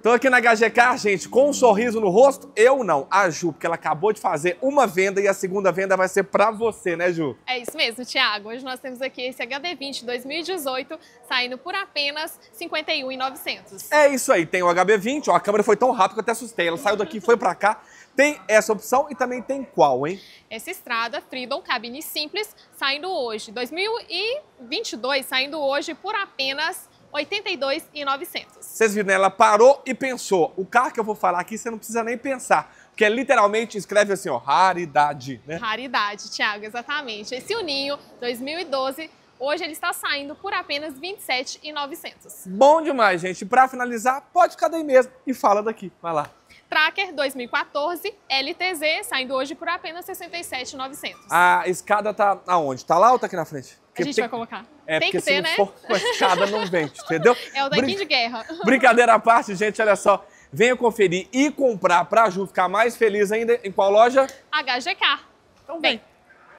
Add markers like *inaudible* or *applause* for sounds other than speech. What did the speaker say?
Estou aqui na HGK, gente, com um sorriso no rosto. Eu não, a Ju, porque ela acabou de fazer uma venda e a segunda venda vai ser para você, né, Ju? É isso mesmo, Thiago. Hoje nós temos aqui esse HB20 2018 saindo por apenas R$ 51,900. É isso aí, tem o HB20. Ó, a câmera foi tão rápida que eu até assustei. Ela saiu daqui e foi para cá. Tem essa opção e também tem qual, hein? Essa estrada Freedom cabine simples saindo hoje, 2022, saindo hoje por apenas 82.900. Vocês viram, né? ela parou e pensou. O carro que eu vou falar aqui, você não precisa nem pensar. Porque é literalmente escreve assim, ó, raridade, né? Raridade, Thiago, exatamente. Esse Uninho 2012 Hoje ele está saindo por apenas R$ 27,900. Bom demais, gente. Para finalizar, pode ficar daí mesmo e fala daqui. Vai lá. Tracker 2014 LTZ, saindo hoje por apenas 67,900. A escada tá aonde? Tá lá ou tá aqui na frente? Porque a gente tem... vai colocar. É, tem que ter, né? For com a escada não vende, entendeu? *laughs* É o tanquinho Brin... de guerra. *laughs* Brincadeira à parte, gente, olha só. Venha conferir e comprar para a Ju ficar mais feliz ainda em qual loja? HGK. Então vem. vem.